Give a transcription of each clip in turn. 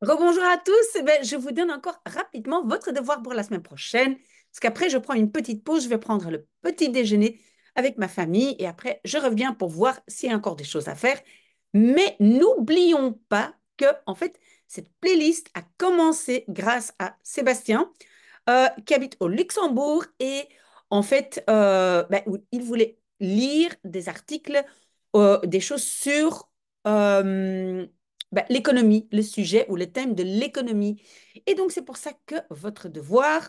Rebonjour à tous. Eh ben, je vous donne encore rapidement votre devoir pour la semaine prochaine. Parce qu'après, je prends une petite pause. Je vais prendre le petit déjeuner avec ma famille. Et après, je reviens pour voir s'il y a encore des choses à faire. Mais n'oublions pas que, en fait, cette playlist a commencé grâce à Sébastien, euh, qui habite au Luxembourg. Et en fait, euh, ben, il voulait lire des articles, euh, des choses sur ben, l'économie, le sujet ou le thème de l'économie. Et donc, c'est pour ça que votre devoir,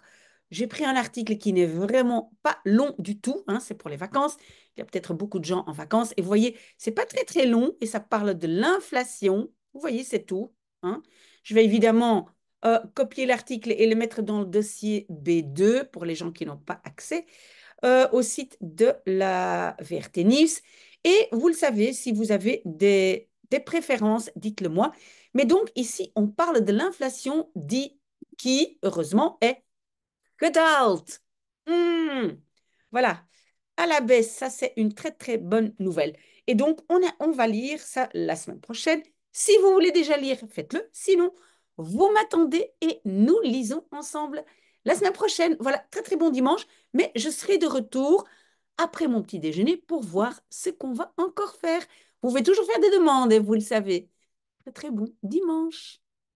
j'ai pris un article qui n'est vraiment pas long du tout, hein, c'est pour les vacances. Il y a peut-être beaucoup de gens en vacances. Et vous voyez, c'est pas très très long et ça parle de l'inflation. Vous voyez, c'est tout. Hein. Je vais évidemment euh, copier l'article et le mettre dans le dossier B2 pour les gens qui n'ont pas accès euh, au site de la VRT Et vous le savez, si vous avez des des préférences, dites-le moi. Mais donc ici, on parle de l'inflation dit qui, heureusement, est good Mmh. Voilà, à la baisse, ça c'est une très très bonne nouvelle. Et donc, on, on va lire ça la semaine prochaine. Si vous voulez déjà lire, faites-le. Sinon, vous m'attendez et nous lisons ensemble la semaine prochaine. Voilà, très très bon dimanche, mais je serai de retour après mon petit déjeuner pour voir ce qu'on va encore faire. Vous pouvez toujours faire des demandes, hein, vous le savez. Très, très bon dimanche.